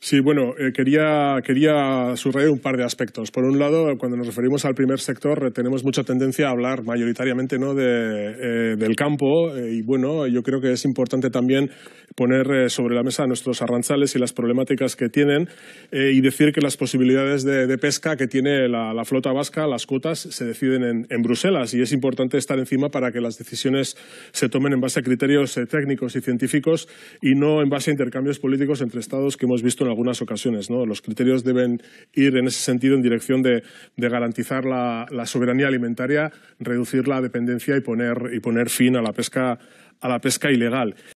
Sí, bueno, eh, quería, quería subrayar un par de aspectos. Por un lado, cuando nos referimos al primer sector, eh, tenemos mucha tendencia a hablar mayoritariamente ¿no? de, eh, del campo y bueno, yo creo que es importante también poner sobre la mesa nuestros arranzales y las problemáticas que tienen y decir que las posibilidades de, pesca que tiene la, flota vasca, las cuotas, se deciden en, en, Bruselas y es importante estar encima para que las decisiones se tomen en base a criterios técnicos y científicos y no en base a intercambios políticos entre Estados que hemos visto en algunas ocasiones. Los criterios deben ir en ese sentido en dirección de, garantizar la, la, soberanía alimentaria, reducir la dependencia y poner, y poner fin a la pesca, a la pesca ilegal.